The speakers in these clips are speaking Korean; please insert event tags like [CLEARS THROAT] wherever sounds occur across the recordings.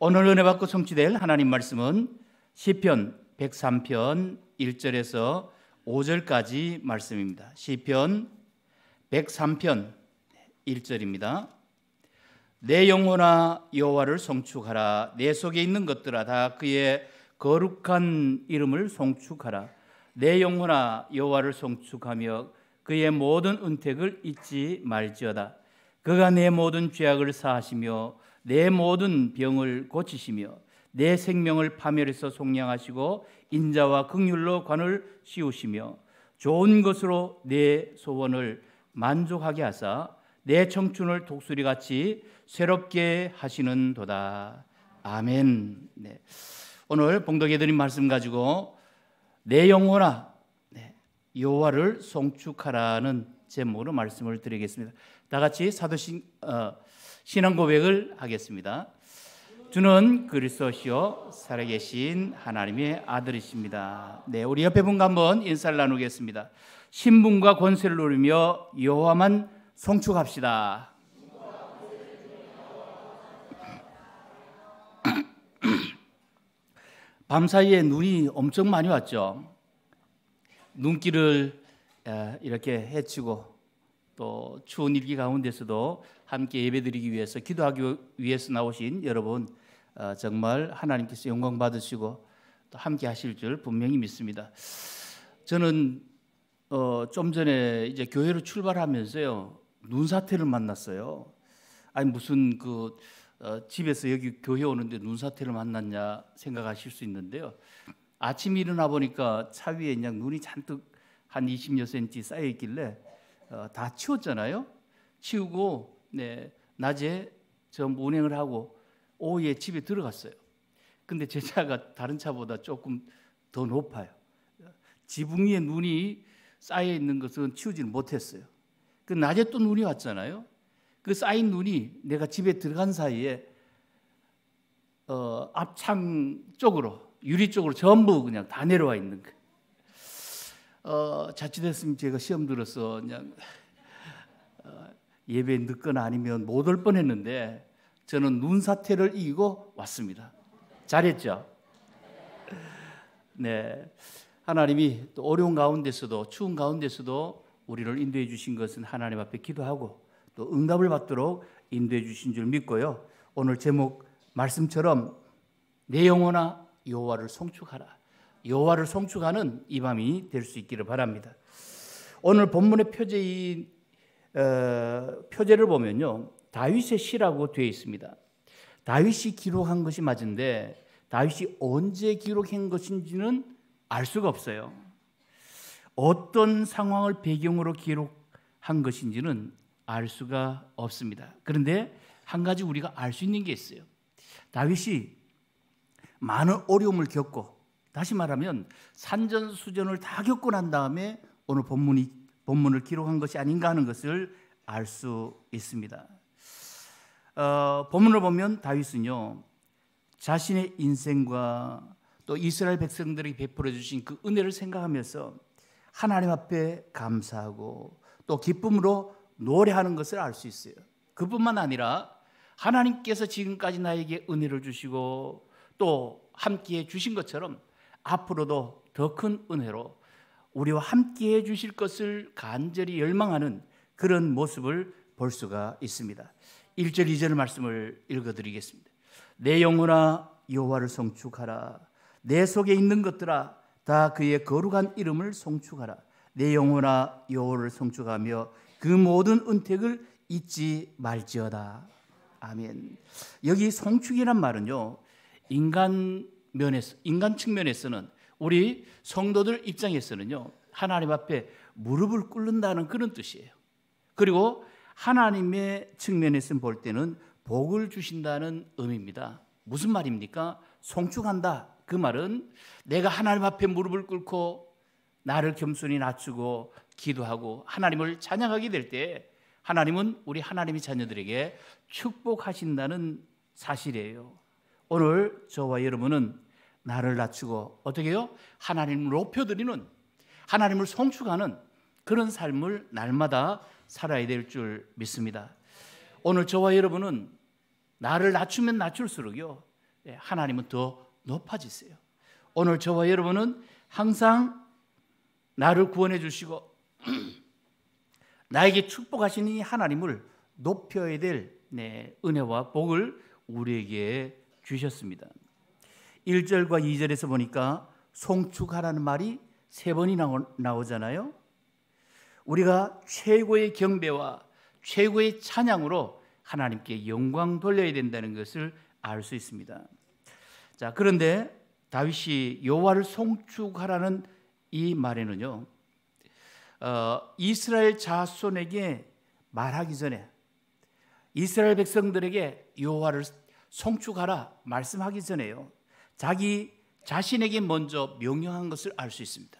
오늘 은혜 받고 성취될 하나님 말씀은 시편 103편 1절에서 5절까지 말씀입니다. 시편 103편 1절입니다. 내 영혼아 여호와를 송축하라 내 속에 있는 것들아 다 그의 거룩한 이름을 송축하라 내 영혼아 여호와를 송축하며 그의 모든 은택을 잊지 말지어다 그가 내 모든 죄악을 사하시며 내 모든 병을 고치시며 내 생명을 파멸해서 속량하시고 인자와 극률로 관을 씌우시며 좋은 것으로 내 소원을 만족하게 하사 내 청춘을 독수리 같이 새롭게 하시는 도다. 아멘. 네. 오늘 봉덕에 드린 말씀 가지고 내 영혼아 네. 여호와를 송축하라는 제목으로 말씀을 드리겠습니다. 다 같이 사도신 어, 신앙 고백을 하겠습니다. 주는 그리스도시요 살아계신 하나님의 아들이십니다. 네, 우리 옆에 분과 한번 인사를 나누겠습니다. 신분과 권세를 누리며 여호와만 송축합시다. [CLEARS THROAT] 밤사이에 눈이 엄청 많이 왔죠. 눈길을 이렇게 헤치고 또 추운 일기 가운데서도 함께 예배드리기 위해서 기도하기 위해서 나오신 여러분 어, 정말 하나님께서 영광 받으시고 또 함께 하실 줄 분명히 믿습니다. 저는 어, 좀 전에 이제 교회로 출발하면서요 눈사태를 만났어요. 아니 무슨 그 어, 집에서 여기 교회 오는데 눈사태를 만났냐 생각하실 수 있는데요. 아침 일어나 보니까 차 위에 그냥 눈이 잔뜩 한 20여 센치 쌓여 있길래 어, 다 치웠잖아요. 치우고 네, 낮에 전부 운행을 하고 오후에 집에 들어갔어요. 근데 제 차가 다른 차보다 조금 더 높아요. 지붕 위에 눈이 쌓여 있는 것은 치우지는 못했어요. 그 낮에 또 눈이 왔잖아요. 그 쌓인 눈이 내가 집에 들어간 사이에 어, 앞창 쪽으로 유리 쪽으로 전부 그냥 다 내려와 있는 거예요. 어, 자칫했으면 제가 시험 들어서 그냥 어, 예배 늦거나 아니면 못 올 뻔했는데 저는 눈 사태를 이기고 왔습니다. 잘했죠? 네. 하나님이 또 어려운 가운데서도 추운 가운데서도 우리를 인도해 주신 것은 하나님 앞에 기도하고 또 응답을 받도록 인도해 주신 줄 믿고요. 오늘 제목 말씀처럼 내 영혼아 여호와를 송축하라. 여호와를 송축하는 이 밤이 될 수 있기를 바랍니다. 오늘 본문의 표제인 어, 표제를 보면요 다윗의 시라고 되어 있습니다. 다윗이 기록한 것이 맞은데 다윗이 언제 기록한 것인지는 알 수가 없어요. 어떤 상황을 배경으로 기록한 것인지는 알 수가 없습니다. 그런데 한 가지 우리가 알 수 있는 게 있어요. 다윗이 많은 어려움을 겪고 다시 말하면 산전수전을 다 겪고 난 다음에 오늘 본문이, 본문을 기록한 것이 아닌가 하는 것을 알 수 있습니다. 어, 본문을 보면 다윗은요 자신의 인생과 또 이스라엘 백성들에 베풀어 주신 그 은혜를 생각하면서 하나님 앞에 감사하고 또 기쁨으로 노래하는 것을 알 수 있어요. 그뿐만 아니라 하나님께서 지금까지 나에게 은혜를 주시고 또 함께 주신 것처럼 앞으로도 더 큰 은혜로 우리와 함께 해 주실 것을 간절히 열망하는 그런 모습을 볼 수가 있습니다. 1절 2절 말씀을 읽어 드리겠습니다. 내 영혼아 여호와를 송축하라 내 속에 있는 것들아 다 그의 거룩한 이름을 송축하라 내 영혼아 여호와를 송축하며 그 모든 은택을 잊지 말지어다. 아멘. 여기 송축이란 말은요. 인간 면에서 인간 측면에서는 우리 성도들 입장에서는요. 하나님 앞에 무릎을 꿇는다는 그런 뜻이에요. 그리고 하나님의 측면에서 볼 때는 복을 주신다는 의미입니다. 무슨 말입니까? 송축한다. 그 말은 내가 하나님 앞에 무릎을 꿇고 나를 겸손히 낮추고 기도하고 하나님을 찬양하게 될 때 하나님은 우리 하나님의 자녀들에게 축복하신다는 사실이에요. 오늘 저와 여러분은 나를 낮추고 어떻게 해요? 하나님을 높여드리는 하나님을 성축하는 그런 삶을 날마다 살아야 될 줄 믿습니다. 오늘 저와 여러분은 나를 낮추면 낮출수록요 예, 하나님은 더 높아지세요. 오늘 저와 여러분은 항상 나를 구원해 주시고 [CLEARS THROAT] 나에게 축복하시이 하나님을 높여야 될 네, 은혜와 복을 우리에게 주셨습니다. 1절과 2절에서 보니까 송축하라는 말이 세 번이 나오잖아요. 우리가 최고의 경배와 최고의 찬양으로 하나님께 영광 돌려야 된다는 것을 알 수 있습니다. 자, 그런데 다윗이 여호와를 송축하라는 이 말에는요. 어, 이스라엘 자손에게 말하기 전에 이스라엘 백성들에게 여호와를 송축하라 말씀하기 전에요. 자기 자신에게 먼저 명령한 것을 알 수 있습니다.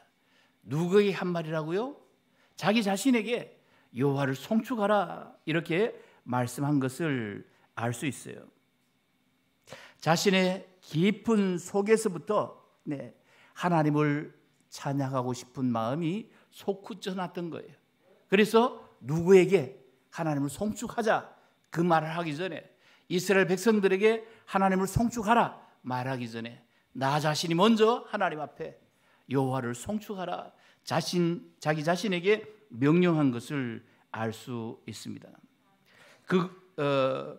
누구의 한 말이라고요? 자기 자신에게 여호와를 송축하라 이렇게 말씀한 것을 알 수 있어요. 자신의 깊은 속에서부터 네, 하나님을 찬양하고 싶은 마음이 솟구쳐 났던 거예요. 그래서 누구에게 하나님을 송축하자 그 말을 하기 전에 이스라엘 백성들에게 하나님을 송축하라 말하기 전에 나 자신이 먼저 하나님 앞에 여호와를 송축하라 자신 자기 자신에게 명령한 것을 알 수 있습니다. 그 어,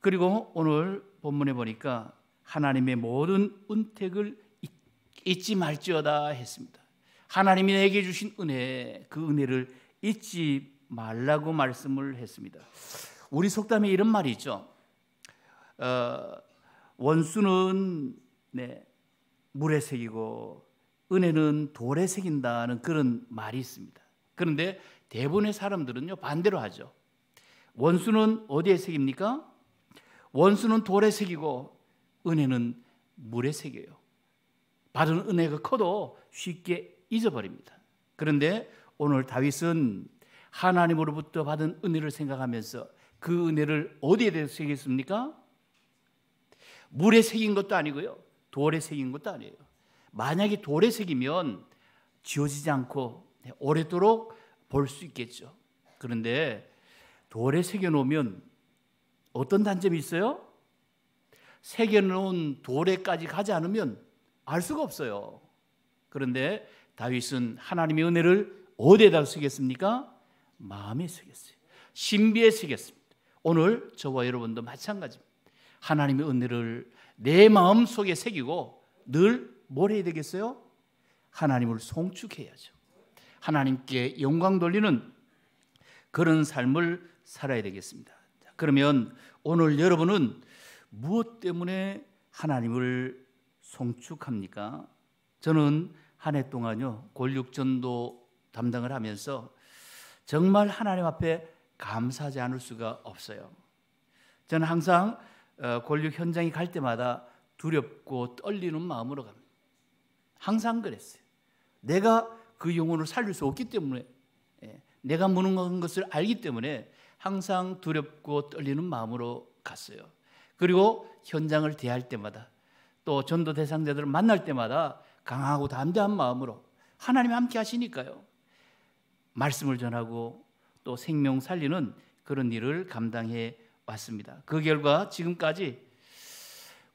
그리고 오늘 본문에 보니까 하나님의 모든 은택을 잊지 말지어다 했습니다. 하나님이 내게 주신 은혜, 그 은혜를 잊지 말라고 말씀을 했습니다. 우리 속담에 이런 말이 있죠. 어, 원수는 네, 물에 새기고 은혜는 돌에 새긴다는 그런 말이 있습니다. 그런데 대부분의 사람들은요 반대로 하죠. 원수는 어디에 새깁니까? 원수는 돌에 새기고 은혜는 물에 새겨요. 받은 은혜가 커도 쉽게 잊어버립니다. 그런데 오늘 다윗은 하나님으로부터 받은 은혜를 생각하면서 그 은혜를 어디에 대해서 새겼습니까? 물에 새긴 것도 아니고요. 돌에 새긴 것도 아니에요. 만약에 돌에 새기면 지워지지 않고 오래도록 볼 수 있겠죠. 그런데 돌에 새겨놓으면 어떤 단점이 있어요? 새겨놓은 돌에까지 가지 않으면 알 수가 없어요. 그런데 다윗은 하나님의 은혜를 어디에다 쓰겠습니까? 마음에 쓰겠어요. 신비에 쓰겠습니다. 오늘 저와 여러분도 마찬가지입니다. 하나님의 은혜를 내 마음 속에 새기고 늘 뭘 해야 되겠어요? 하나님을 송축해야죠. 하나님께 영광 돌리는 그런 삶을 살아야 되겠습니다. 그러면 오늘 여러분은 무엇 때문에 하나님을 송축합니까? 저는 한 해 동안요 골육전도 담당을 하면서 정말 하나님 앞에 감사하지 않을 수가 없어요. 저는 항상 어, 권력 현장에 갈 때마다 두렵고 떨리는 마음으로 갑니다. 항상 그랬어요. 내가 그 영혼을 살릴 수 없기 때문에 예, 내가 무능한 것을 알기 때문에 항상 두렵고 떨리는 마음으로 갔어요. 그리고 현장을 대할 때마다 또 전도 대상자들을 만날 때마다 강하고 담대한 마음으로 하나님이 함께 하시니까요. 말씀을 전하고 또 생명 살리는 그런 일을 감당해 왔습니다. 그 결과 지금까지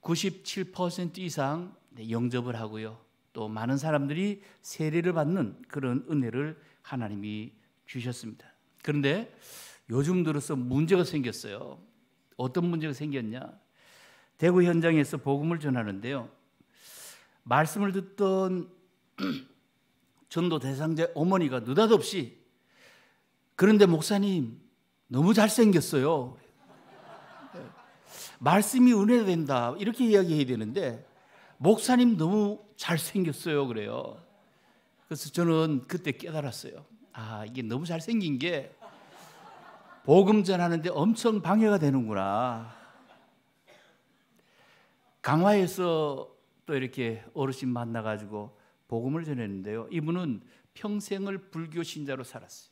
97% 이상 네, 영접을 하고요. 또 많은 사람들이 세례를 받는 그런 은혜를 하나님이 주셨습니다. 그런데 요즘 들어서 문제가 생겼어요. 어떤 문제가 생겼냐? 대구 현장에서 복음을 전하는데요. 말씀을 듣던 [CLEARS THROAT] 전도 대상자 어머니가 느닷없이 그런데 목사님 너무 잘생겼어요. 말씀이 은혜가 된다 이렇게 이야기해야 되는데 목사님 너무 잘생겼어요 그래요 그래서 저는 그때 깨달았어요 아 이게 너무 잘생긴 게 복음 전하는데 엄청 방해가 되는구나 강화에서 또 이렇게 어르신 만나가지고 복음을 전했는데요 이분은 평생을 불교 신자로 살았어요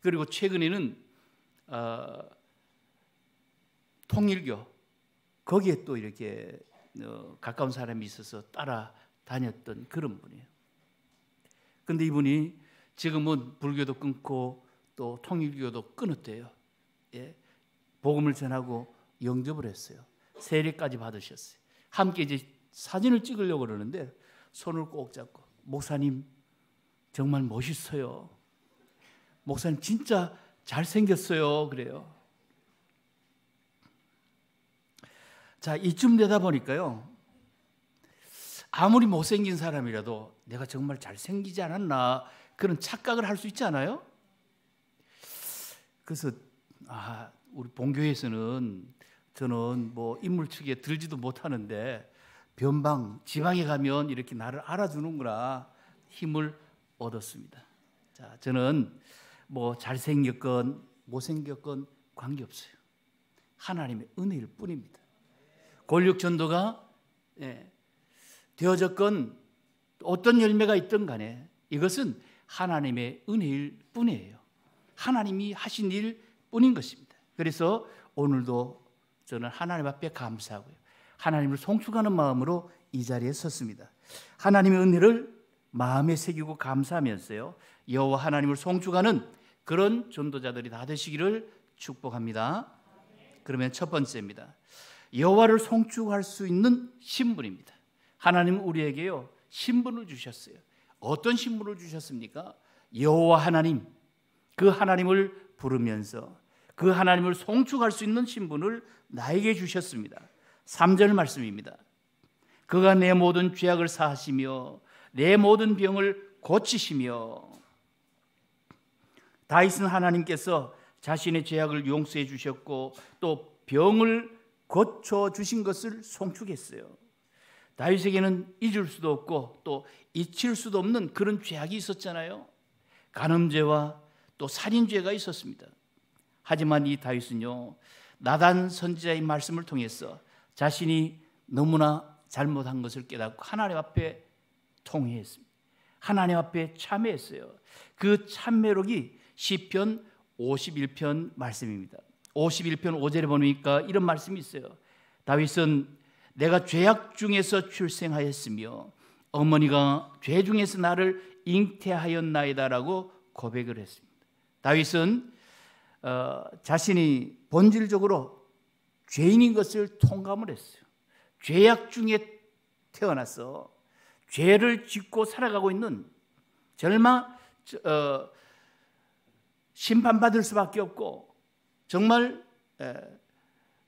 그리고 최근에는 어, 통일교 거기에 또 이렇게 어, 가까운 사람이 있어서 따라 다녔던 그런 분이에요. 근데 이분이 지금은 불교도 끊고 또 통일교도 끊었대요. 예. 복음을 전하고 영접을 했어요. 세례까지 받으셨어요. 함께 이제 사진을 찍으려고 그러는데 손을 꼭 잡고 목사님 정말 멋있어요. 목사님 진짜 잘생겼어요. 그래요. 자, 이쯤 되다 보니까요. 아무리 못생긴 사람이라도 내가 정말 잘생기지 않았나 그런 착각을 할 수 있지 않아요? 그래서 아, 우리 본교에서는 저는 뭐 인물 측에 들지도 못하는데 변방 지방에 가면 이렇게 나를 알아주는구나 힘을 얻었습니다. 자, 저는 뭐 잘생겼건 못생겼건 관계없어요. 하나님의 은혜일 뿐입니다. 권력 전도가 예, 되어졌건 어떤 열매가 있든 간에 이것은 하나님의 은혜일 뿐이에요. 하나님이 하신 일 뿐인 것입니다. 그래서 오늘도 저는 하나님 앞에 감사하고요. 하나님을 송축하는 마음으로 이 자리에 섰습니다. 하나님의 은혜를 마음에 새기고 감사하면서요. 여호와 하나님을 송축하는 그런 전도자들이 다 되시기를 축복합니다. 그러면 첫 번째입니다. 여호와를 송축할 수 있는 신분입니다. 하나님 우리에게요 신분을 주셨어요. 어떤 신분을 주셨습니까? 여호와 하나님 그 하나님을 부르면서 그 하나님을 송축할 수 있는 신분을 나에게 주셨습니다. 3절 말씀입니다. 그가 내 모든 죄악을 사하시며 내 모든 병을 고치시며 다윗은 하나님께서 자신의 죄악을 용서해 주셨고 또 병을 고쳐 주신 것을 송축했어요. 다윗에게는 잊을 수도 없고 또 잊힐 수도 없는 그런 죄악이 있었잖아요. 간음죄와 또 살인죄가 있었습니다. 하지만 이 다윗은요. 나단 선지자의 말씀을 통해서 자신이 너무나 잘못한 것을 깨닫고 하나님 앞에 통회했습니다. 하나님 앞에 참회했어요. 그 참회록이 시편 51편 말씀입니다. 51편 5절에 보니까 이런 말씀이 있어요. 다윗은 내가 죄악 중에서 출생하였으며 어머니가 죄 중에서 나를 잉태하였나이다라고 고백을 했습니다. 다윗은 어, 자신이 본질적으로 죄인인 것을 통감을 했어요. 죄악 중에 태어나서 죄를 짓고 살아가고 있는 절망 어, 심판받을 수밖에 없고 정말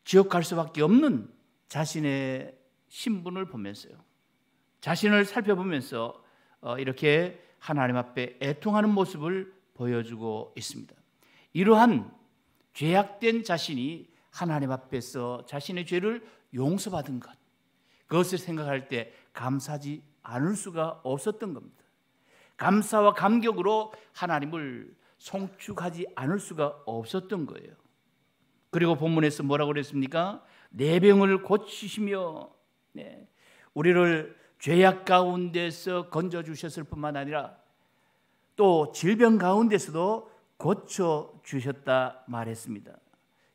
지옥할 수밖에 없는 자신의 신분을 보면서요. 자신을 살펴보면서 어, 이렇게 하나님 앞에 애통하는 모습을 보여주고 있습니다. 이러한 죄악된 자신이 하나님 앞에서 자신의 죄를 용서받은 것, 그것을 생각할 때 감사하지 않을 수가 없었던 겁니다. 감사와 감격으로 하나님을 송축하지 않을 수가 없었던 거예요. 그리고 본문에서 뭐라고 그랬습니까? 내 병을 고치시며 네, 우리를 죄악 가운데서 건져 주셨을 뿐만 아니라 또 질병 가운데서도 고쳐 주셨다 말했습니다.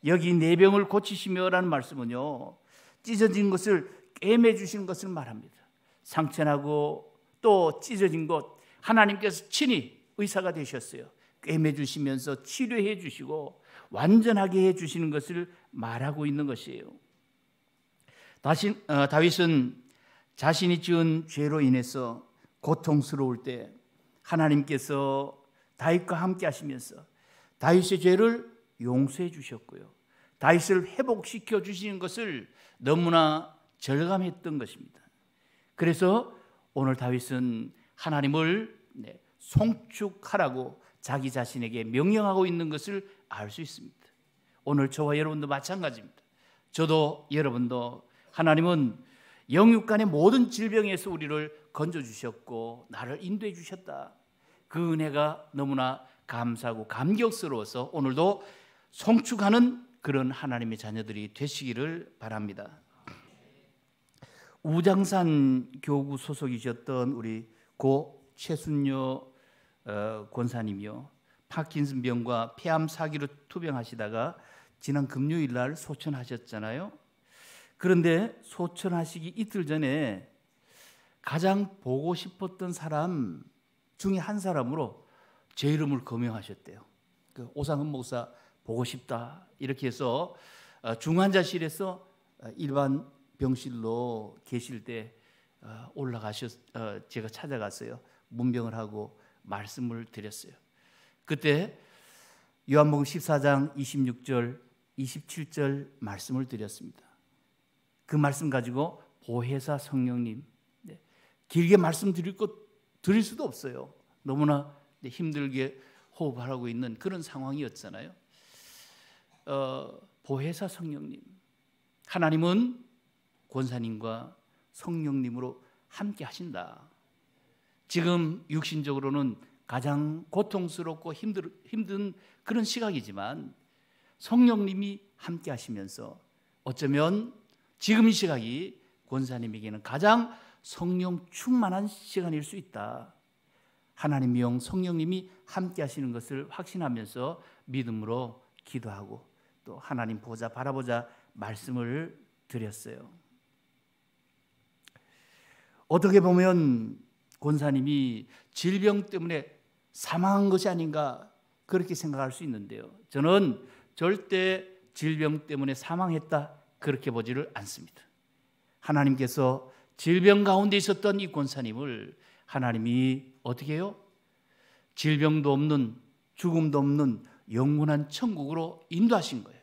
여기 내 병을 고치시며라는 말씀은요. 찢어진 것을 꿰매 주신 것을 말합니다. 상처나고 또 찢어진 것 하나님께서 친히 의사가 되셨어요. 꿰매 주시면서 치료해 주시고 완전하게 해 주시는 것을 말하고 있는 것이에요. 다시, 어, 다윗은 자신이 지은 죄로 인해서 고통스러울 때 하나님께서 다윗과 함께 하시면서 다윗의 죄를 용서해 주셨고요. 다윗을 회복시켜 주시는 것을 너무나 절감했던 것입니다. 그래서 오늘 다윗은 하나님을 네, 송축하라고 자기 자신에게 명령하고 있는 것을 알 수 있습니다. 오늘 저와 여러분도 마찬가지입니다. 저도 여러분도 하나님은 영육간의 모든 질병에서 우리를 건져 주셨고 나를 인도해 주셨다. 그 은혜가 너무나 감사하고 감격스러워서 오늘도 송축하는 그런 하나님의 자녀들이 되시기를 바랍니다. 우장산 교구 소속이셨던 우리 고 최순여 어, 권사님이요. 파킨슨병과 폐암 사기로 투병하시다가 지난 금요일 날 소천하셨잖아요. 그런데 소천하시기 이틀 전에 가장 보고 싶었던 사람 중에 한 사람으로 제 이름을 거명하셨대요. 그 오상훈 목사 보고 싶다 이렇게 해서 어, 중환자실에서 어, 일반 병실로 계실 때 올라가셔 제가 찾아갔어요. 문병을 하고 말씀을 드렸어요. 그때 요한복음 14장 26절 27절 말씀을 드렸습니다. 그 말씀 가지고 보혜사 성령님 네, 길게 말씀 드릴 것 드릴 수도 없어요. 너무나 힘들게 호흡하고 있는 그런 상황이었잖아요. 어, 보혜사 성령님 하나님은 권사님과 성령님으로 함께 하신다. 지금 육신적으로는 가장 고통스럽고 힘들, 힘든 그런 시각이지만 성령님이 함께 하시면서 어쩌면 지금 이 시각이 권사님에게는 가장 성령 충만한 시간일 수 있다. 하나님이용 성령님이 함께 하시는 것을 확신하면서 믿음으로 기도하고 또 하나님 보자 바라보자 말씀을 드렸어요. 어떻게 보면 권사님이 질병 때문에 사망한 것이 아닌가 그렇게 생각할 수 있는데요. 저는 절대 질병 때문에 사망했다 그렇게 보지를 않습니다. 하나님께서 질병 가운데 있었던 이 권사님을 하나님이 어떻게 해요? 질병도 없는 죽음도 없는 영원한 천국으로 인도하신 거예요.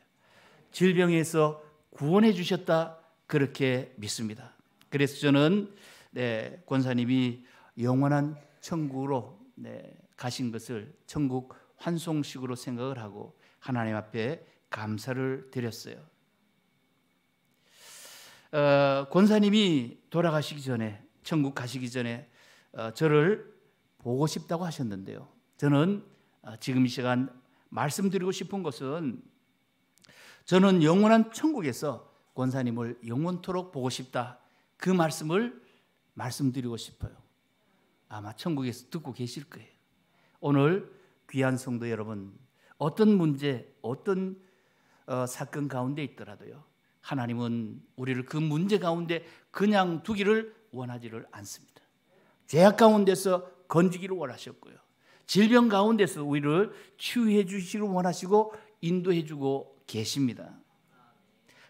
질병에서 구원해 주셨다 그렇게 믿습니다. 그래서 저는 네, 권사님이 영원한 천국으로 네, 가신 것을 천국 환송식으로 생각을 하고 하나님 앞에 감사를 드렸어요. 어, 권사님이 돌아가시기 전에 천국 가시기 전에 어, 저를 보고 싶다고 하셨는데요. 저는 어, 지금 이 시간 말씀드리고 싶은 것은 저는 영원한 천국에서 권사님을 영원토록 보고 싶다. 그 말씀을 말씀드리고 싶어요. 아마 천국에서 듣고 계실 거예요. 오늘 귀한 성도 여러분, 어떤 문제, 어떤 어, 사건 가운데 있더라도요. 하나님은 우리를 그 문제 가운데 그냥 두기를 원하지를 않습니다. 죄악 가운데서 건지기를 원하셨고요. 질병 가운데서 우리를 치유해 주시기를 원하시고 인도해 주고 계십니다.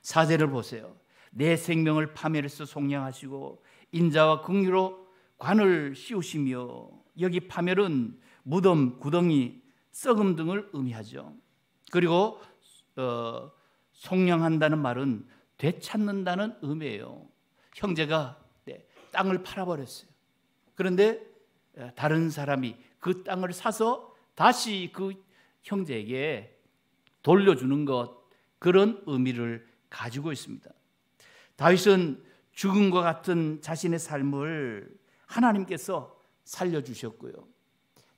사제를 보세요. 내 생명을 파멸해서 속량하시고 인자와 긍휼로 관을 씌우시며 여기 파멸은 무덤, 구덩이, 썩음 등을 의미하죠. 그리고 어, 송량한다는 말은 되찾는다는 의미예요. 형제가 네, 땅을 팔아버렸어요. 그런데 다른 사람이 그 땅을 사서 다시 그 형제에게 돌려주는 것 그런 의미를 가지고 있습니다. 다윗은 죽음과 같은 자신의 삶을 하나님께서 살려주셨고요.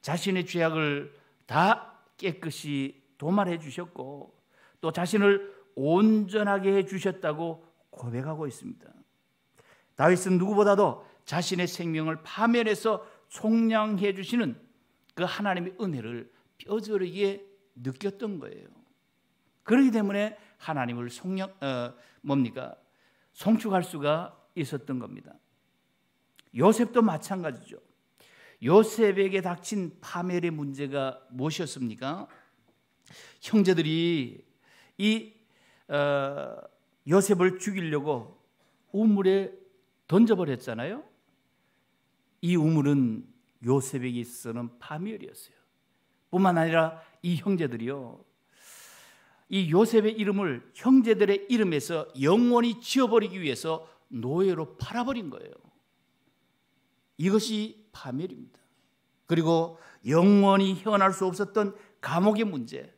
자신의 죄악을 다 깨끗이 도말해 주셨고 또 자신을 온전하게 해 주셨다고 고백하고 있습니다. 다윗은 누구보다도 자신의 생명을 파멸해서 속량해 주시는 그 하나님의 은혜를 뼈저리게 느꼈던 거예요. 그러기 때문에 하나님을 속량 어, 뭡니까? 송축할 수가 있었던 겁니다. 요셉도 마찬가지죠. 요셉에게 닥친 파멸의 문제가 무엇이었습니까? 형제들이 이 어, 요셉을 죽이려고 우물에 던져버렸잖아요. 이 우물은 요셉에게 있어서는 파멸이었어요. 뿐만 아니라 이 형제들이요. 이 요셉의 이름을 형제들의 이름에서 영원히 지워버리기 위해서 노예로 팔아버린 거예요. 이것이 파멸입니다. 그리고 영원히 헤어날 수 없었던 감옥의 문제,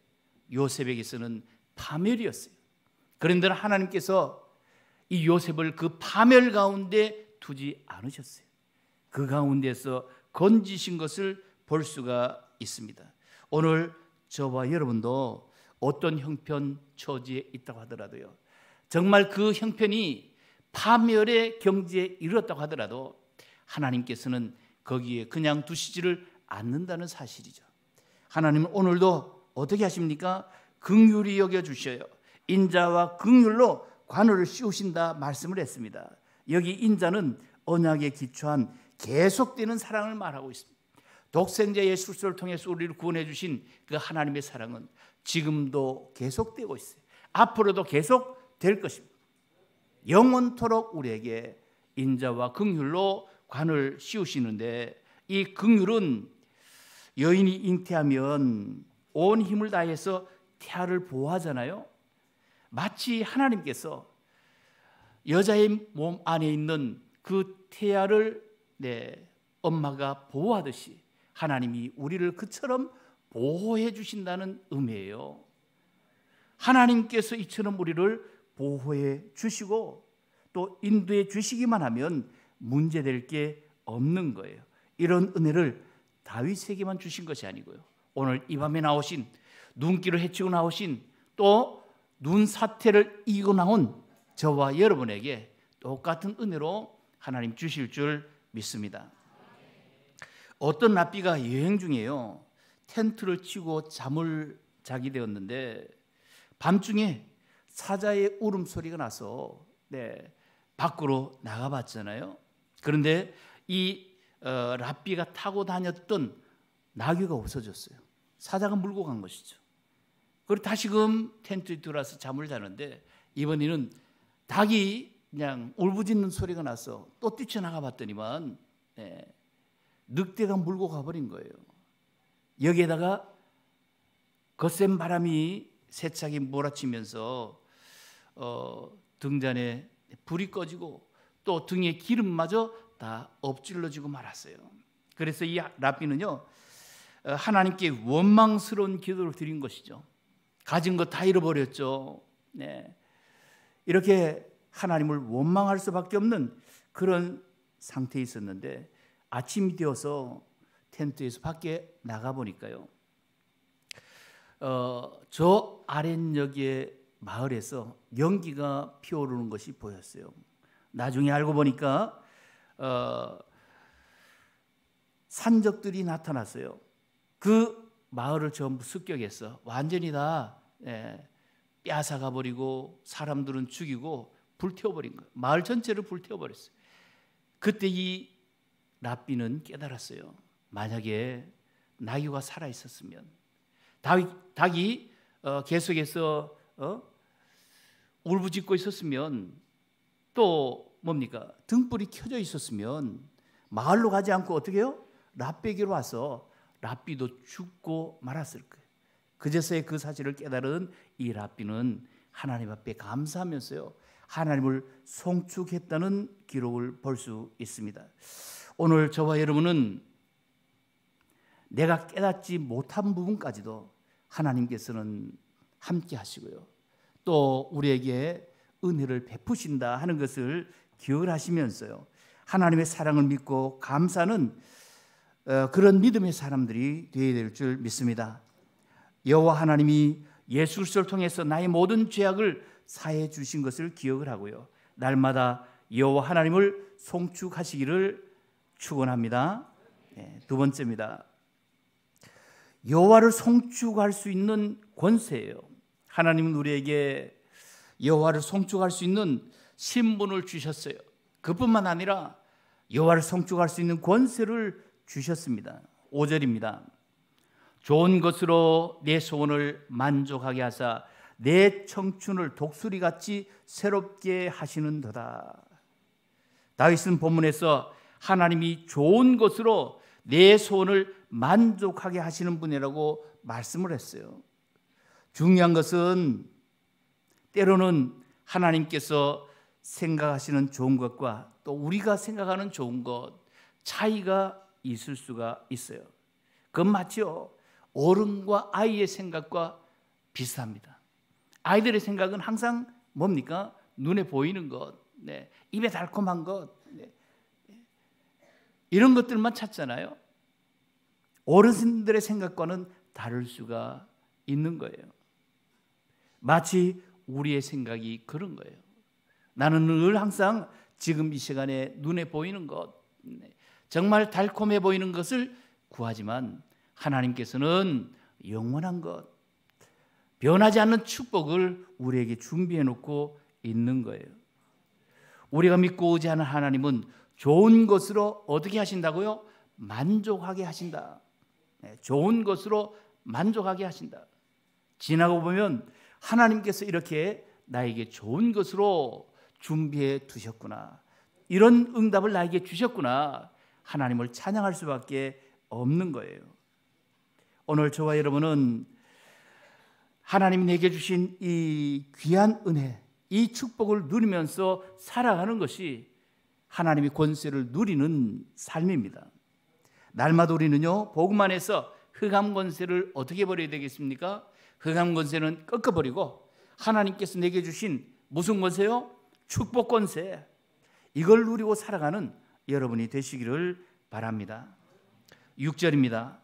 요셉에게서는 파멸이었어요. 그런데 하나님께서 이 요셉을 그 파멸 가운데 두지 않으셨어요. 그 가운데서 건지신 것을 볼 수가 있습니다. 오늘 저와 여러분도 어떤 형편 처지에 있다고 하더라도요. 정말 그 형편이 파멸의 경지에 이르렀다고 하더라도 하나님께서는 거기에 그냥 두시지를 않는다는 사실이죠. 하나님은 오늘도 어떻게 하십니까? 긍휼히 여겨 주셔요. 인자와 긍휼로 관을 씌우신다 말씀을 했습니다. 여기 인자는 언약에 기초한 계속되는 사랑을 말하고 있습니다. 독생자 예수를 통해서 우리를 구원해 주신 그 하나님의 사랑은 지금도 계속되고 있어요. 앞으로도 계속 될 것입니다. 영원토록 우리에게 인자와 긍휼로 관을 씌우시는데 이긍휼은 여인이 잉태하면 온 힘을 다해서 태아를 보호하잖아요. 마치 하나님께서 여자의 몸 안에 있는 그 태아를 네, 엄마가 보호하듯이 하나님이 우리를 그처럼 보호해 주신다는 의미예요. 하나님께서 이처럼 우리를 보호해 주시고 또 인도해 주시기만 하면 문제될 게 없는 거예요. 이런 은혜를 다윗에게만 주신 것이 아니고요. 오늘 이 밤에 나오신 눈길을 헤치고 나오신 또 눈 사태를 이고 나온 저와 여러분에게 똑같은 은혜로 하나님 주실 줄 믿습니다. 어떤 랍비가 여행 중에요. 텐트를 치고 잠을 자기 되었는데 밤중에 사자의 울음소리가 나서 네, 밖으로 나가봤잖아요. 그런데 이 어, 랍비가 타고 다녔던 나귀가 없어졌어요. 사자가 물고 간 것이죠. 그리고 다시금 텐트에 들어와서 잠을 자는데 이번에는 닭이 그냥 울부짖는 소리가 나서 또 뛰쳐나가 봤더니만 네, 늑대가 물고 가버린 거예요. 여기에다가 거센 바람이 세차게 몰아치면서 어, 등잔에 불이 꺼지고 또 등에 기름마저 다 엎질러지고 말았어요. 그래서 이 라비는요 어, 하나님께 원망스러운 기도를 드린 것이죠. 가진 것다 잃어버렸죠. 네. 이렇게 하나님을 원망할 수밖에 없는 그런 상태에 있었는데 아침이 되어서 텐트에서 밖에 나가 보니까요. 어, 저 아랫역의 마을에서 연기가 피어오르는 것이 보였어요. 나중에 알고 보니까 어, 산적들이 나타났어요. 그 마을을 전부 습격했어. 완전히 다 예, 뺏아가 버리고 사람들은 죽이고 불태워버린 거예요. 마을 전체를 불태워버렸어요. 그때 이 라비는 깨달았어요. 만약에 나귀가 살아 있었으면 닭, 닭이 어, 계속해서 어? 울부짖고 있었으면 또 뭡니까? 등불이 켜져 있었으면 마을로 가지 않고 어떻게 해요? 라빼기로 와서 라삐도 죽고 말았을 거예요. 그제서야 그 사실을 깨달은 이 라삐는 하나님 앞에 감사하면서요. 하나님을 송축했다는 기록을 볼 수 있습니다. 오늘 저와 여러분은 내가 깨닫지 못한 부분까지도 하나님께서는 함께 하시고요. 또 우리에게 은혜를 베푸신다 하는 것을 기억하시면서요. 하나님의 사랑을 믿고 감사는 어, 그런 믿음의 사람들이 되어야 될 줄 믿습니다. 여호와 하나님이 예수 그리스도를 통해서 나의 모든 죄악을 사해 주신 것을 기억을 하고요. 날마다 여호와 하나님을 송축하시기를 축원합니다. 네, 두 번째입니다. 여호와를 송축할 수 있는 권세예요. 하나님은 우리에게 여호와를 송축할 수 있는 신분을 주셨어요. 그뿐만 아니라 여호와를 성축할 수 있는 권세를 주셨습니다. 5절입니다. 좋은 것으로 내 소원을 만족하게 하사 내 청춘을 독수리 같이 새롭게 하시는도다. 다윗은 본문에서 하나님이 좋은 것으로 내 소원을 만족하게 하시는 분이라고 말씀을 했어요. 중요한 것은 때로는 하나님께서 생각하시는 좋은 것과 또 우리가 생각하는 좋은 것 차이가 있을 수가 있어요. 그건 맞죠. 어른과 아이의 생각과 비슷합니다. 아이들의 생각은 항상 뭡니까? 눈에 보이는 것, 네. 입에 달콤한 것, 네. 이런 것들만 찾잖아요. 어른들의 생각과는 다를 수가 있는 거예요. 마치 우리의 생각이 그런 거예요. 나는 늘 항상 지금 이 시간에 눈에 보이는 것, 네, 정말 달콤해 보이는 것을 구하지만 하나님께서는 영원한 것, 변하지 않는 축복을 우리에게 준비해 놓고 있는 거예요. 우리가 믿고 오지 않은 하나님은 좋은 것으로 어떻게 하신다고요? 만족하게 하신다. 네, 좋은 것으로 만족하게 하신다. 지나고 보면 하나님께서 이렇게 나에게 좋은 것으로 준비해 두셨구나. 이런 응답을 나에게 주셨구나. 하나님을 찬양할 수밖에 없는 거예요. 오늘 저와 여러분은 하나님 이 내게 주신 이 귀한 은혜, 이 축복을 누리면서 살아가는 것이 하나님의 권세를 누리는 삶입니다. 날마다 우리는요, 복음 안에서 흑암 권세를 어떻게 버려야 되겠습니까? 흑암 권세는 꺾어버리고 하나님께서 내게 주신 무슨 권세요? 축복 권세 이걸 누리고 살아가는 여러분이 되시기를 바랍니다. 6절입니다.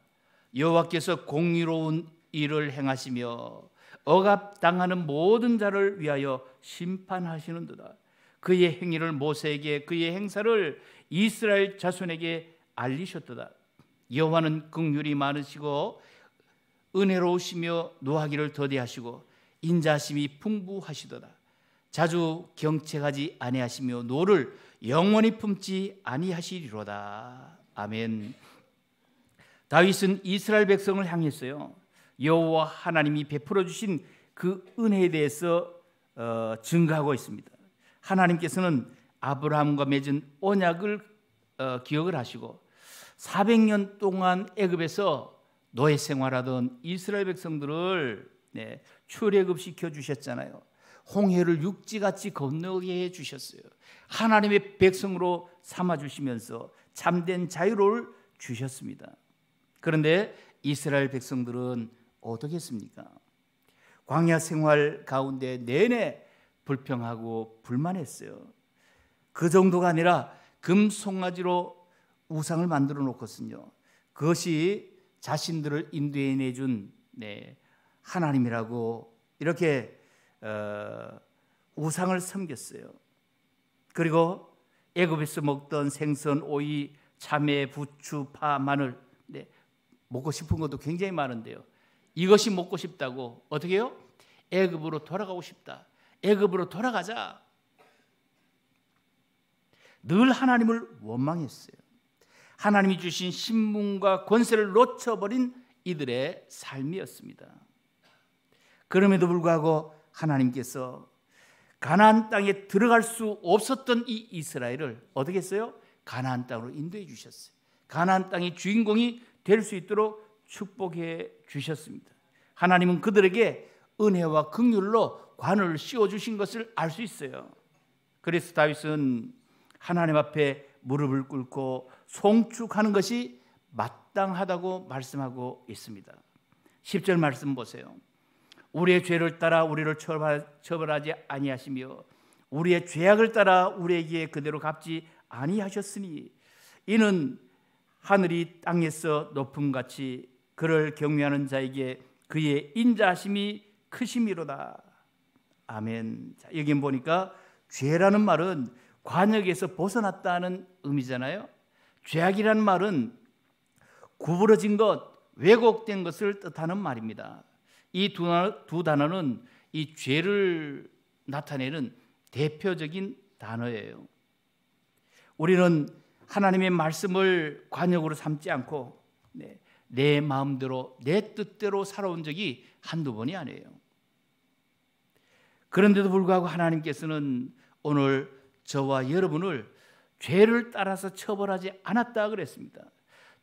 여호와께서 공의로운 일을 행하시며 억압당하는 모든 자를 위하여 심판하시는도다. 그의 행위를 모세에게 그의 행사를 이스라엘 자손에게 알리셨도다. 여호와는 긍휼이 많으시고 은혜로우시며 노하기를 더디하시고 인자심이 풍부하시도다. 자주 경책하지 아니하시며 노를 영원히 품지 아니하시리로다. 아멘. 다윗은 이스라엘 백성을 향했어요. 여호와 하나님이 베풀어 주신 그 은혜에 대해서 어, 증가하고 있습니다. 하나님께서는 아브라함과 맺은 언약을 어, 기억을 하시고 400년 동안 애굽에서 노예 생활하던 이스라엘 백성들을 네, 출애굽 시켜 주셨잖아요. 홍해를 육지같이 건너게 해 주셨어요. 하나님의 백성으로 삼아 주시면서 참된 자유를 주셨습니다. 그런데 이스라엘 백성들은 어떻겠습니까? 광야 생활 가운데 내내 불평하고 불만했어요. 그 정도가 아니라 금 송아지로 우상을 만들어 놓고는요. 그것이 자신들을 인도해 내준 네, 하나님이라고 이렇게 어, 우상을 섬겼어요. 그리고 애굽에서 먹던 생선, 오이, 참외, 부추, 파, 마늘 네, 먹고 싶은 것도 굉장히 많은데요. 이것이 먹고 싶다고 어떻게 해요? 애굽으로 돌아가고 싶다. 애굽으로 돌아가자. 늘 하나님을 원망했어요. 하나님이 주신 신분과 권세를 놓쳐버린 이들의 삶이었습니다. 그럼에도 불구하고 하나님께서 가나안 땅에 들어갈 수 없었던 이 이스라엘을 어떻게 했어요? 가나안 땅으로 인도해 주셨어요. 가나안 땅의 주인공이 될 수 있도록 축복해 주셨습니다. 하나님은 그들에게 은혜와 긍휼로 관을 씌워 주신 것을 알 수 있어요. 그래서 다윗은 하나님 앞에 무릎을 꿇고 송축하는 것이 마땅하다고 말씀하고 있습니다. 10절 말씀 보세요. 우리의 죄를 따라 우리를 처벌하지 아니하시며 우리의 죄악을 따라 우리에게 그대로 갚지 아니하셨으니 이는 하늘이 땅에서 높음 같이 그를 경외하는 자에게 그의 인자심이 하 크심이로다. 아멘. 자, 여기 보니까 죄라는 말은 관역에서 벗어났다는 의미잖아요. 죄악이라는 말은 구부러진 것, 왜곡된 것을 뜻하는 말입니다. 이두 단어는 이 죄를 나타내는 대표적인 단어예요. 우리는 하나님의 말씀을 관역으로 삼지 않고 네, 내 마음대로 내 뜻대로 살아온 적이 한두 번이 아니에요. 그런데도 불구하고 하나님께서는 오늘 저와 여러분을 죄를 따라서 처벌하지 않았다 그랬습니다.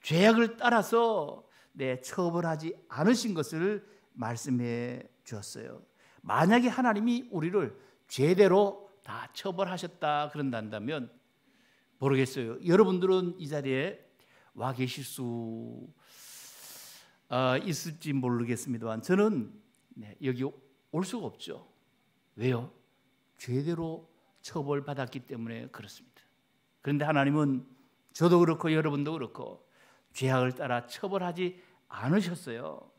죄악을 따라서 내 네, 처벌하지 않으신 것을 말씀해 주었어요. 만약에 하나님이 우리를 제대로 다 처벌하셨다 그런다면 모르겠어요. 여러분들은 이 자리에 와 계실 수 아, 있을지 모르겠습니다만 저는 네, 여기 올 수가 없죠. 왜요? 제대로 처벌받았기 때문에 그렇습니다. 그런데 하나님은 저도 그렇고 여러분도 그렇고 죄악을 따라 처벌하지 않으셨어요.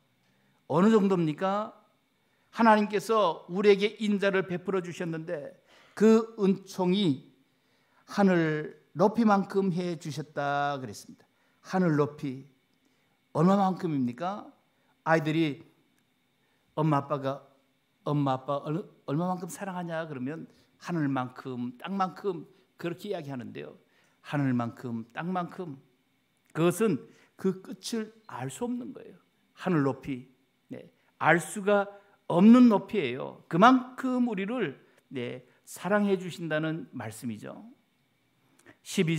어느 정도입니까? 하나님께서 우리에게 인자를 베풀어 주셨는데 그 은총이 하늘 높이만큼 해 주셨다 그랬습니다. 하늘 높이 얼마만큼입니까? 아이들이 엄마 아빠가 엄마 아빠 얼마만큼 사랑하냐 그러면 하늘만큼 땅만큼 그렇게 이야기하는데요. 하늘만큼 땅만큼 그것은 그 끝을 알 수 없는 거예요. 하늘 높이 알 수가 없는 높이에요. 그만큼 우리를 네, 사랑해 주신다는 말씀이죠.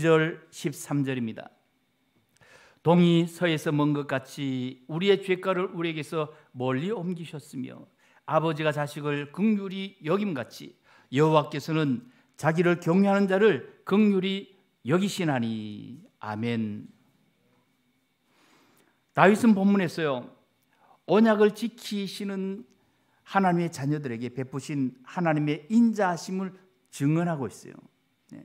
12절, 13절입니다. 동이 서에서 먼 것 같이 우리의 죄가를 우리에게서 멀리 옮기셨으며 아버지가 자식을 극률이 여김같이 여호와께서는 자기를 경외하는 자를 극률이 여기시나니 아멘. 다윗은 본문했어요. 언약을 지키시는 하나님의 자녀들에게 베푸신 하나님의 인자하심을 증언하고 있어요. 네.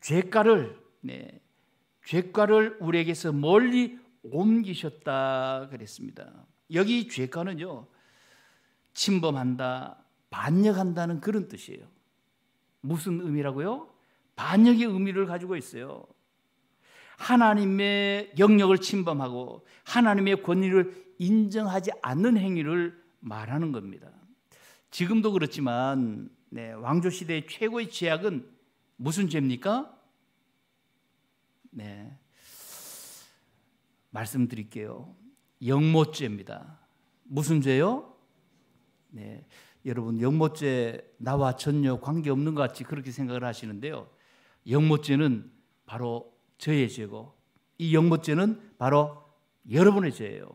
죄가를 네. 죄가를 우리에게서 멀리 옮기셨다 그랬습니다. 여기 죄가는요. 침범한다, 반역한다는 그런 뜻이에요. 무슨 의미라고요? 반역의 의미를 가지고 있어요. 하나님의 영역을 침범하고 하나님의 권위를 인정하지 않는 행위를 말하는 겁니다. 지금도 그렇지만 네, 왕조 시대의 최고의 죄악은 무슨 죄입니까? 네. 말씀드릴게요. 영모죄입니다. 무슨 죄요? 네. 여러분 영모죄 나와 전혀 관계없는 것 같이 그렇게 생각을 하시는데요. 영모죄는 바로 저의 죄고 이영모죄는 바로 여러분의 죄예요.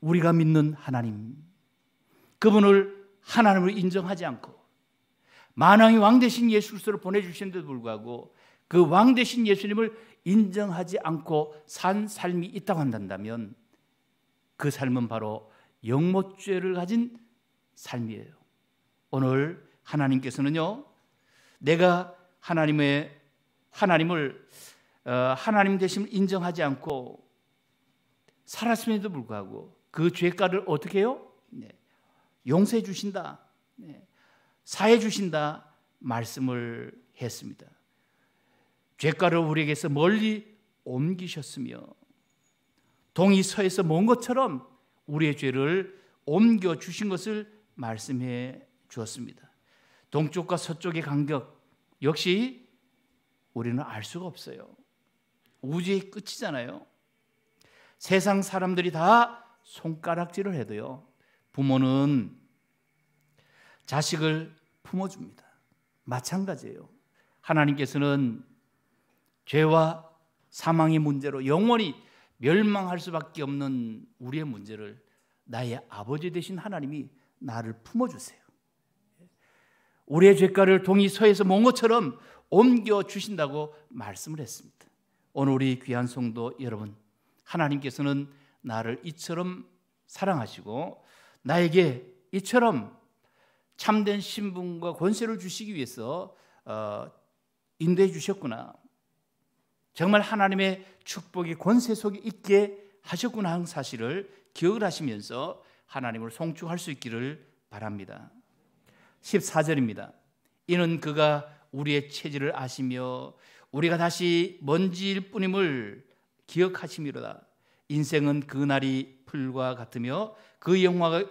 우리가 믿는 하나님 그분을 하나님으로 인정하지 않고 만왕의 왕 대신 예수 그리스도를 보내 주신데도 불구하고 그 왕 대신 예수님을 인정하지 않고 산 삶이 있다고 한다면 그 삶은 바로 영못죄를 가진 삶이에요. 오늘 하나님께서는요. 내가 하나님의 하나님을 어, 하나님 되심을 인정하지 않고 살았음에도 불구하고 그 죄가를 어떻게 해요? 네. 용서해 주신다. 네. 사해 주신다 말씀을 했습니다. 죄가를 우리에게서 멀리 옮기셨으며 동이 서에서 먼 것처럼 우리의 죄를 옮겨 주신 것을 말씀해 주었습니다. 동쪽과 서쪽의 간격 역시 우리는 알 수가 없어요. 우주의 끝이잖아요. 세상 사람들이 다 손가락질을 해도요. 부모는 자식을 품어줍니다. 마찬가지예요. 하나님께서는 죄와 사망의 문제로 영원히 멸망할 수밖에 없는 우리의 문제를 나의 아버지 되신 하나님이 나를 품어주세요. 우리의 죄가를 동이 서에서 먼것처럼 옮겨 주신다고 말씀을 했습니다. 오늘 우리 귀한 성도 여러분, 하나님께서는 나를 이처럼 사랑하시고 나에게 이처럼 참된 신분과 권세를 주시기 위해서 어, 인도해 주셨구나. 정말 하나님의 축복이 권세 속에 있게 하셨구나 하는 사실을 기억을 하시면서 하나님을 송축할 수 있기를 바랍니다. 14절입니다. 이는 그가 우리의 체질을 아시며 우리가 다시 먼지일 뿐임을 기억하시미로다. 인생은 그날이 풀과 같으며 그 영화가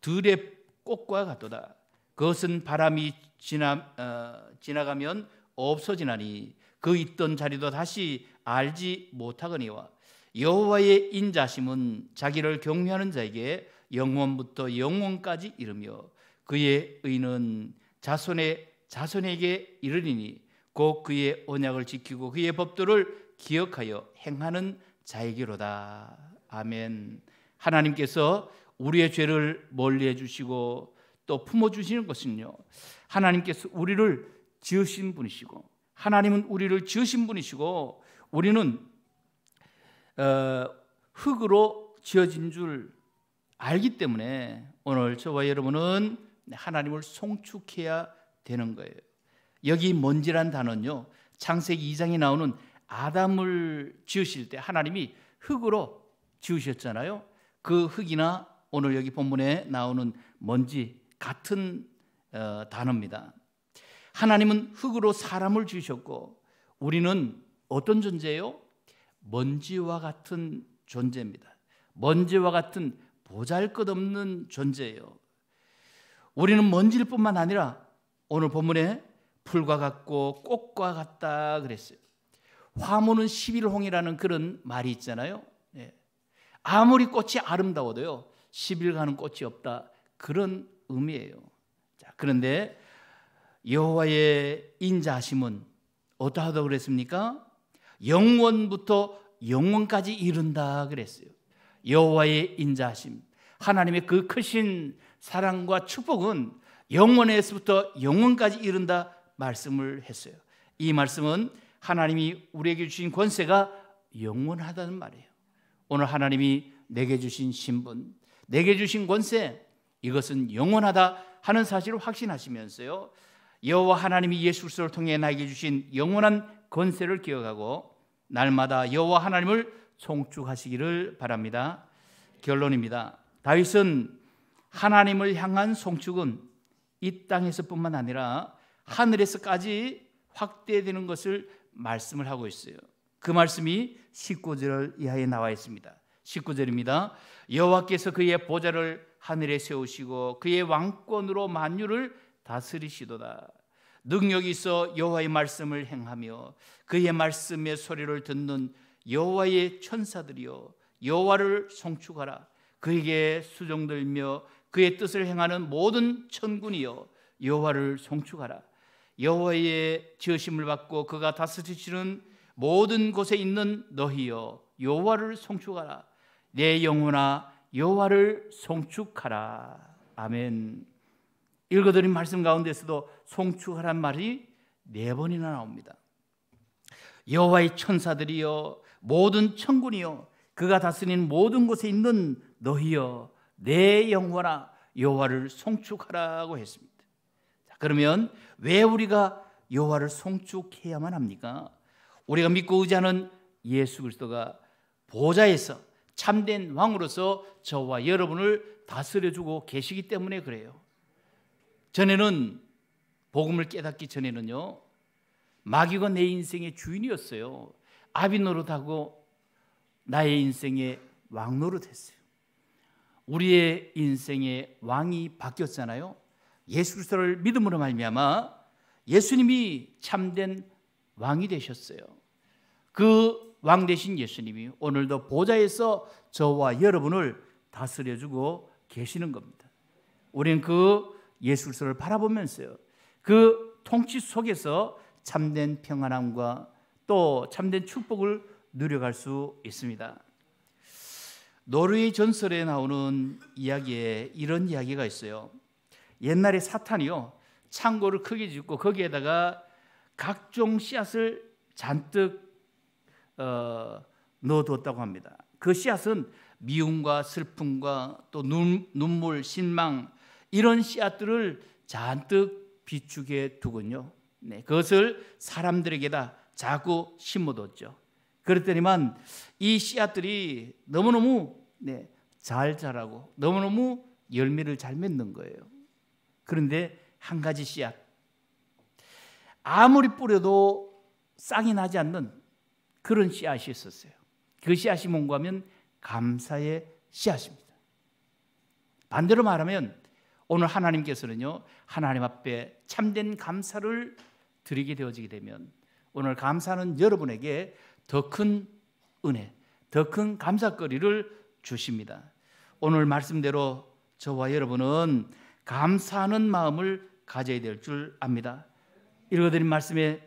들의 꽃과 같도다. 그것은 바람이 지나, 어, 지나가면 없어지나니 그 있던 자리도 다시 알지 못하거니와 여호와의 인자심은 자기를 경외하는 자에게 영원부터 영원까지 이르며 그의 의는 자손의 자손에게 이르리니 곧 그의 언약을 지키고 그의 법도를 기억하여 행하는 자에게로다. 아멘. 하나님께서 우리의 죄를 멀리해 주시고 또 품어 주시는 것은요. 하나님께서 우리를 지으신 분이시고 하나님은 우리를 지으신 분이시고 우리는 어, 흙으로 지어진 줄 알기 때문에 오늘 저와 여러분은 하나님을 송축해야 되는 거예요. 여기 먼지란 단어는요. 창세기 2장에 나오는 아담을 지으실 때 하나님이 흙으로 지으셨잖아요. 그 흙이나 오늘 여기 본문에 나오는 먼지 같은 어, 단어입니다. 하나님은 흙으로 사람을 지으셨고 우리는 어떤 존재예요? 먼지와 같은 존재입니다. 먼지와 같은 보잘것없는 존재예요. 우리는 먼지일 뿐만 아니라 오늘 본문에 불과 같고 꽃과 같다 그랬어요. 화모는 11홍이라는 그런 말이 있잖아요. 예. 아무리 꽃이 아름다워도요. 1일 가는 꽃이 없다. 그런 의미예요. 자, 그런데 여호와의 인자하심은 어떠하다 그랬습니까? 영원부터 영원까지 이른다 그랬어요. 여호와의 인자하심. 하나님의 그 크신 사랑과 축복은 영원에서부터 영원까지 이른다 말씀을 했어요. 이 말씀은 하나님이 우리에게 주신 권세가 영원하다는 말이에요. 오늘 하나님이 내게 주신 신분, 내게 주신 권세 이것은 영원하다 하는 사실을 확신하시면서요. 여호와 하나님이 예수 그리스도를 통해 나에게 주신 영원한 권세를 기억하고 날마다 여호와 하나님을 송축하시기를 바랍니다. 결론입니다. 다윗은 하나님을 향한 송축은 이 땅에서뿐만 아니라 하늘에서까지 확대되는 것을 말씀을 하고 있어요. 그 말씀이 19절 이하에 나와 있습니다. 19절입니다. 여호와께서 그의 보좌를 하늘에 세우시고 그의 왕권으로 만유를 다스리시도다. 능력이 있어 여호와의 말씀을 행하며 그의 말씀의 소리를 듣는 여호와의 천사들이여 여호와를 송축하라. 그에게 수종들며 그의 뜻을 행하는 모든 천군이여 여호와를 송축하라. 여호와의 지으심을 받고 그가 다스리시는 모든 곳에 있는 너희여 여호와를 송축하라. 내 영혼아 여호와를 송축하라. 아멘. 읽어드린 말씀 가운데서도 송축하란 말이 네 번이나 나옵니다. 여호와의 천사들이여 모든 천군이여 그가 다스리는 모든 곳에 있는 너희여 내 영혼아 여호와를 송축하라고 했습니다. 자, 그러면 왜 우리가 여호와를 송축해야만 합니까? 우리가 믿고 의지하는 예수 그리스도가 보좌에서 참된 왕으로서 저와 여러분을 다스려 주고 계시기 때문에 그래요. 전에는 복음을 깨닫기 전에는요. 마귀가 내 인생의 주인이었어요. 아비 노릇하고 나의 인생의 왕 노릇했어요. 우리의 인생의 왕이 바뀌었잖아요. 예수 그리스도를 믿음으로 말미암아 예수님이 참된 왕이 되셨어요. 그 왕 되신 예수님이 오늘도 보좌에서 저와 여러분을 다스려 주고 계시는 겁니다. 우리는 그 예수 그리스도를 바라보면서요. 그 통치 속에서 참된 평안함과 또 참된 축복을 누려갈 수 있습니다. 노르의 전설에 나오는 이야기에 이런 이야기가 있어요. 옛날에 사탄이요. 창고를 크게 짓고 거기에다가 각종 씨앗을 잔뜩 어, 넣어뒀다고 합니다. 그 씨앗은 미움과 슬픔과 또 눈, 눈물, 신망 이런 씨앗들을 잔뜩 비축해 두군요. 네, 그것을 사람들에게다 자꾸 심어뒀죠. 그랬더니만 이 씨앗들이 너무너무 네, 잘 자라고 너무너무 열매를 잘 맺는 거예요. 그런데 한 가지 씨앗. 아무리 뿌려도 싹이 나지 않는 그런 씨앗이 있었어요. 그 씨앗이 뭔가 하면 감사의 씨앗입니다. 반대로 말하면 오늘 하나님께서는요, 하나님 앞에 참된 감사를 드리게 되어지게 되면 오늘 감사는 여러분에게 더 큰 은혜, 더 큰 감사거리를 주십니다. 오늘 말씀대로 저와 여러분은 감사하는 마음을 가져야 될 줄 압니다. 읽어드린 말씀에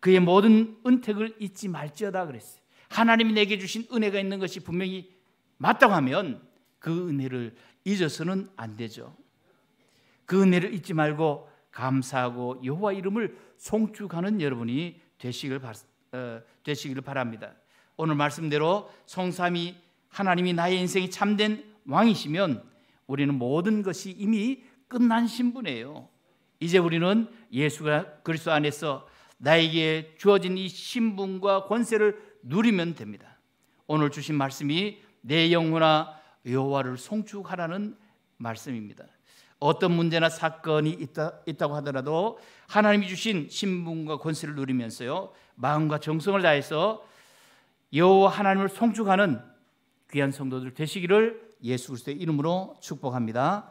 그의 모든 은택을 잊지 말지어다 그랬어요. 하나님이 내게 주신 은혜가 있는 것이 분명히 맞다고 하면 그 은혜를 잊어서는 안 되죠. 그 은혜를 잊지 말고 감사하고 여호와 이름을 송축하는 여러분이 되시길, 어, 되시길 바랍니다. 오늘 말씀대로 성삼이 하나님이 나의 인생이 참된 왕이시면 우리는 모든 것이 이미 끝난 신분이에요. 이제 우리는 예수가 그리스도 안에서 나에게 주어진 이 신분과 권세를 누리면 됩니다. 오늘 주신 말씀이 내 영혼아 여호와를 송축하라는 말씀입니다. 어떤 문제나 사건이 있다, 있다고 하더라도 하나님이 주신 신분과 권세를 누리면서요 마음과 정성을 다해서 여호와 하나님을 송축하는 귀한 성도들 되시기를 예수 그리스도의 이름으로 축복합니다.